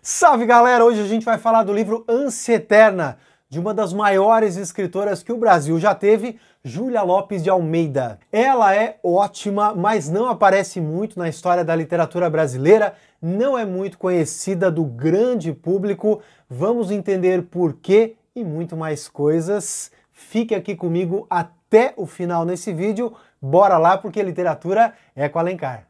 Salve galera! Hoje a gente vai falar do livro Ânsia Eterna, de uma das maiores escritoras que o Brasil já teve, Júlia Lopes de Almeida. Ela é ótima, mas não aparece muito na história da literatura brasileira, não é muito conhecida do grande público. Vamos entender por quê e muito mais coisas. Fique aqui comigo até o final nesse vídeo. Bora lá, porque literatura é com Alencar.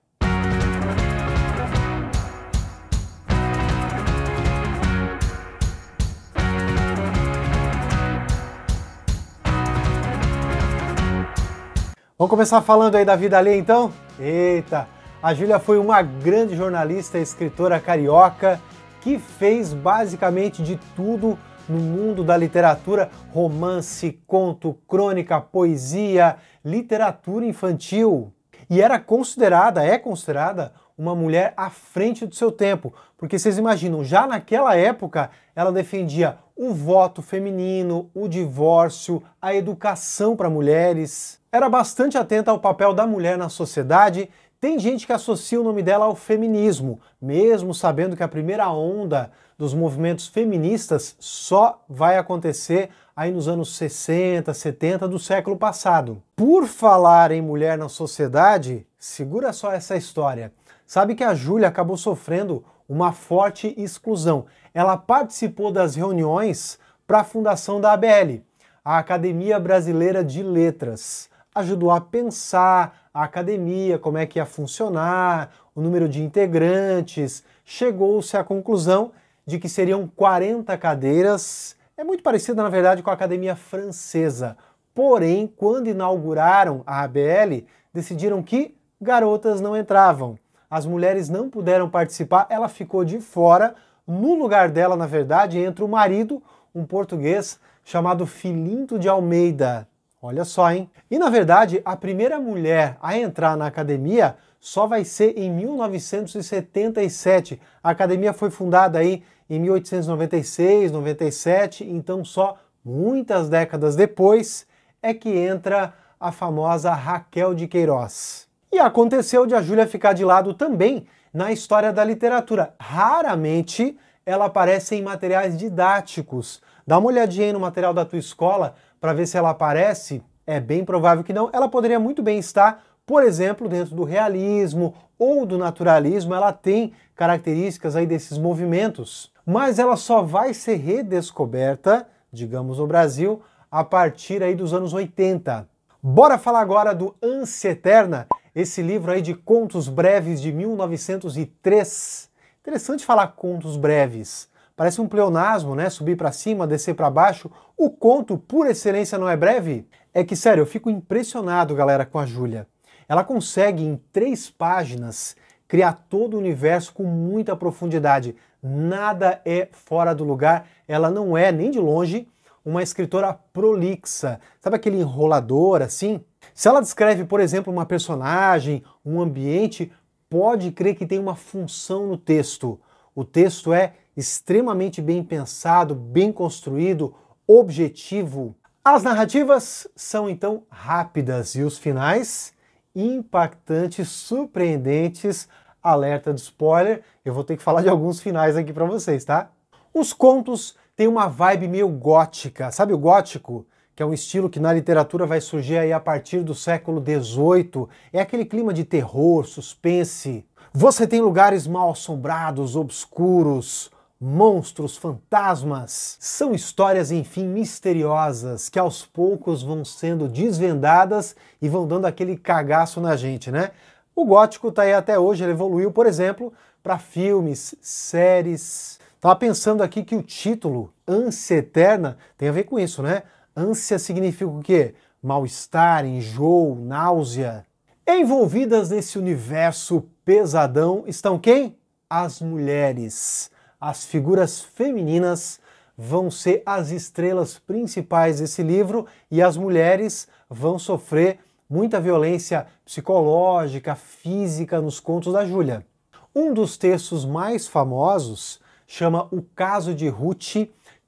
Vamos começar falando aí da vida ali então? Eita! A Júlia foi uma grande jornalista e escritora carioca que fez basicamente de tudo no mundo da literatura: romance, conto, crônica, poesia, literatura infantil. E era considerada, é considerada, uma mulher à frente do seu tempo, porque vocês imaginam, já naquela época ela defendia o voto feminino, o divórcio, a educação para mulheres. Era bastante atenta ao papel da mulher na sociedade. Tem gente que associa o nome dela ao feminismo, mesmo sabendo que a primeira onda dos movimentos feministas só vai acontecer aí nos anos 60, 70 do século passado. Por falar em mulher na sociedade, segura só essa história. Sabe que a Júlia acabou sofrendo uma forte exclusão. Ela participou das reuniões para a fundação da ABL, a Academia Brasileira de Letras. Ajudou a pensar a academia, como é que ia funcionar, o número de integrantes. Chegou-se à conclusão de que seriam 40 cadeiras. É muito parecida, na verdade, com a academia francesa. Porém, quando inauguraram a ABL, decidiram que garotas não entravam as mulheres não puderam participar, ela ficou de fora. No lugar dela, na verdade, entra o marido, um português chamado Filinto de Almeida. Olha só, hein? E na verdade, a primeira mulher a entrar na academia só vai ser em 1977. A academia foi fundada aí em 1896, 97, então só muitas décadas depois é que entra a famosa Raquel de Queiroz. E aconteceu de a Júlia ficar de lado também na história da literatura. Raramente ela aparece em materiais didáticos. Dá uma olhadinha aí no material da tua escola para ver se ela aparece. É bem provável que não. Ela poderia muito bem estar, por exemplo, dentro do realismo ou do naturalismo. Ela tem características aí desses movimentos. Mas ela só vai ser redescoberta, digamos, no Brasil, a partir aí dos anos 80. Bora falar agora do Ânsia Eterna esse livro aí de contos breves de 1903. Interessante falar contos breves. Parece um pleonasmo, né? Subir para cima, descer para baixo. O conto, por excelência, não é breve? É que, sério, eu fico impressionado, galera, com a Júlia. Ela consegue, em três páginas, criar todo o universo com muita profundidade. Nada é fora do lugar. Ela não é, nem de longe, uma escritora prolixa. Sabe aquele enrolador, assim? Se ela descreve, por exemplo, uma personagem, um ambiente, pode crer que tem uma função no texto. O texto é extremamente bem pensado, bem construído, objetivo. As narrativas são então rápidas e os finais impactantes, surpreendentes. Alerta de spoiler, eu vou ter que falar de alguns finais aqui para vocês, tá? Os contos têm uma vibe meio gótica, sabe o gótico? que é um estilo que na literatura vai surgir aí a partir do século XVIII. É aquele clima de terror, suspense. Você tem lugares mal assombrados, obscuros, monstros, fantasmas. São histórias, enfim, misteriosas que aos poucos vão sendo desvendadas e vão dando aquele cagaço na gente, né? O gótico tá aí até hoje, ele evoluiu, por exemplo, para filmes, séries. Tava pensando aqui que o título Ânsia Eterna tem a ver com isso, né? Ânsia significa o quê? Mal-estar, enjoo, náusea. Envolvidas nesse universo pesadão estão quem? As mulheres. As figuras femininas vão ser as estrelas principais desse livro e as mulheres vão sofrer muita violência psicológica, física nos contos da Júlia. Um dos textos mais famosos chama O Caso de Ruth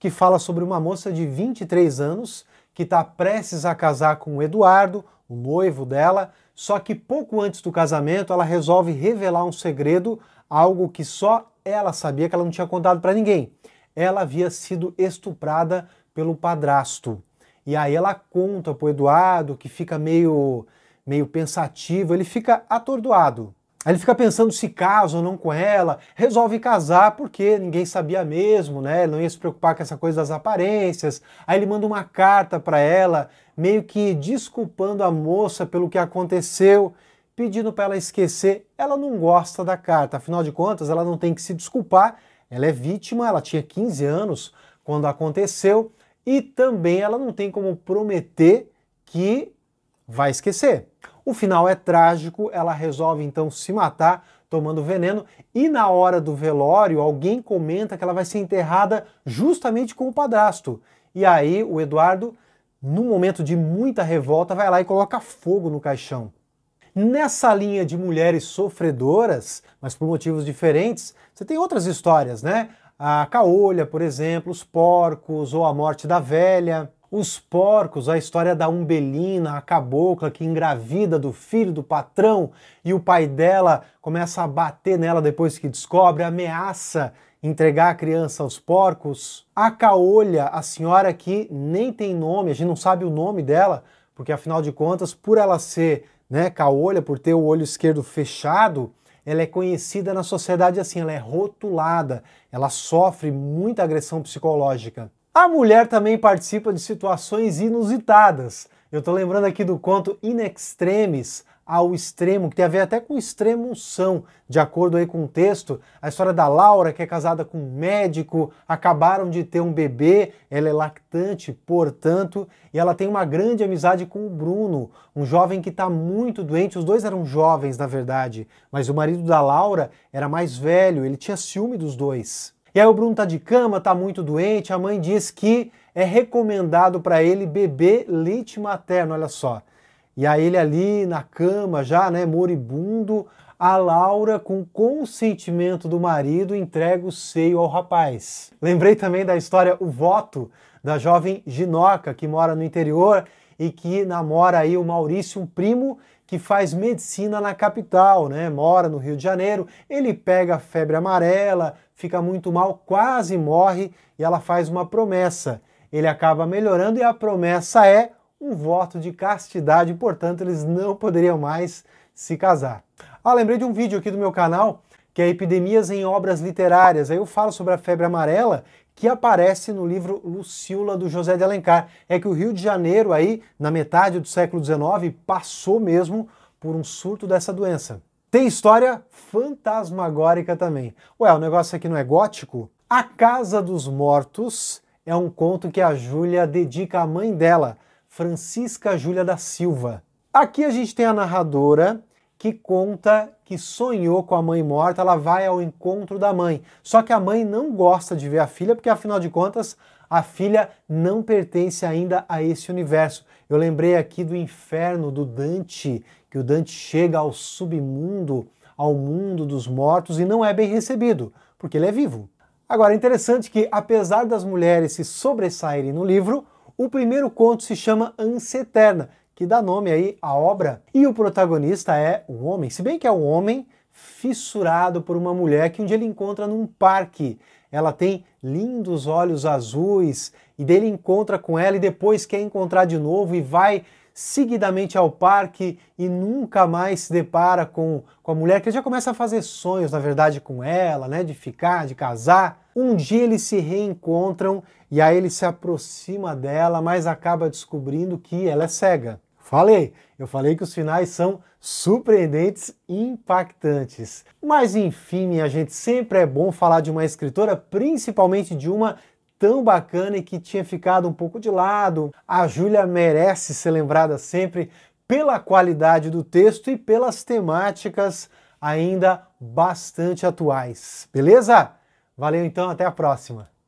que fala sobre uma moça de 23 anos que está prestes a casar com o Eduardo, o noivo dela, só que pouco antes do casamento ela resolve revelar um segredo, algo que só ela sabia que ela não tinha contado para ninguém. Ela havia sido estuprada pelo padrasto. E aí ela conta pro Eduardo, que fica meio meio pensativo, ele fica atordoado. Aí ele fica pensando se casa ou não com ela, resolve casar porque ninguém sabia mesmo, né? Ele não ia se preocupar com essa coisa das aparências. Aí ele manda uma carta para ela, meio que desculpando a moça pelo que aconteceu, pedindo para ela esquecer. Ela não gosta da carta, afinal de contas, ela não tem que se desculpar. Ela é vítima, ela tinha 15 anos quando aconteceu e também ela não tem como prometer que vai esquecer. O final é trágico, ela resolve então se matar tomando veneno e na hora do velório alguém comenta que ela vai ser enterrada justamente com o padrasto. E aí o Eduardo, num momento de muita revolta, vai lá e coloca fogo no caixão. Nessa linha de mulheres sofredoras, mas por motivos diferentes, você tem outras histórias, né? A caolha, por exemplo, os porcos ou a morte da velha. Os porcos, a história da umbelina, a cabocla que engravida do filho do patrão e o pai dela começa a bater nela depois que descobre, ameaça entregar a criança aos porcos. A caolha, a senhora que nem tem nome, a gente não sabe o nome dela, porque afinal de contas, por ela ser né, caolha, por ter o olho esquerdo fechado, ela é conhecida na sociedade assim, ela é rotulada, ela sofre muita agressão psicológica. A mulher também participa de situações inusitadas. Eu estou lembrando aqui do conto In Extremis, ao extremo, que tem a ver até com extremunção, de acordo aí com o texto. A história da Laura, que é casada com um médico, acabaram de ter um bebê, ela é lactante, portanto, e ela tem uma grande amizade com o Bruno, um jovem que está muito doente. Os dois eram jovens, na verdade, mas o marido da Laura era mais velho, ele tinha ciúme dos dois. E aí o Bruno tá de cama, tá muito doente, a mãe diz que é recomendado para ele beber leite materno, olha só. E aí ele ali na cama já, né, moribundo, a Laura, com consentimento do marido, entrega o seio ao rapaz. Lembrei também da história O Voto, da jovem Ginoca, que mora no interior e que namora aí o Maurício, um primo que faz medicina na capital, né? Mora no Rio de Janeiro, ele pega febre amarela, fica muito mal, quase morre e ela faz uma promessa. Ele acaba melhorando e a promessa é um voto de castidade, portanto, eles não poderiam mais se casar. Ah, lembrei de um vídeo aqui do meu canal que é Epidemias em Obras Literárias. Aí eu falo sobre a febre amarela que aparece no livro Lucila do José de Alencar. É que o Rio de Janeiro, aí, na metade do século XIX, passou mesmo por um surto dessa doença. Tem história fantasmagórica também. Ué, o negócio aqui não é gótico? A Casa dos Mortos é um conto que a Júlia dedica à mãe dela, Francisca Júlia da Silva. Aqui a gente tem a narradora que conta que sonhou com a mãe morta, ela vai ao encontro da mãe. Só que a mãe não gosta de ver a filha, porque afinal de contas, a filha não pertence ainda a esse universo. Eu lembrei aqui do inferno do Dante, que o Dante chega ao submundo, ao mundo dos mortos e não é bem recebido, porque ele é vivo. Agora, é interessante que, apesar das mulheres se sobressaírem no livro, o primeiro conto se chama Ânsia Eterna, que dá nome aí à obra. E o protagonista é um homem, se bem que é um homem fissurado por uma mulher que um dia ele encontra num parque. Ela tem lindos olhos azuis e dele encontra com ela e depois quer encontrar de novo e vai seguidamente ao parque e nunca mais se depara com, com a mulher, que ele já começa a fazer sonhos, na verdade, com ela, né? De ficar, de casar. Um dia eles se reencontram e aí ele se aproxima dela, mas acaba descobrindo que ela é cega. Falei, eu falei que os finais são surpreendentes e impactantes. Mas enfim, minha gente, sempre é bom falar de uma escritora, principalmente de uma tão bacana e que tinha ficado um pouco de lado. A Júlia merece ser lembrada sempre pela qualidade do texto e pelas temáticas ainda bastante atuais. Beleza? Valeu então, até a próxima.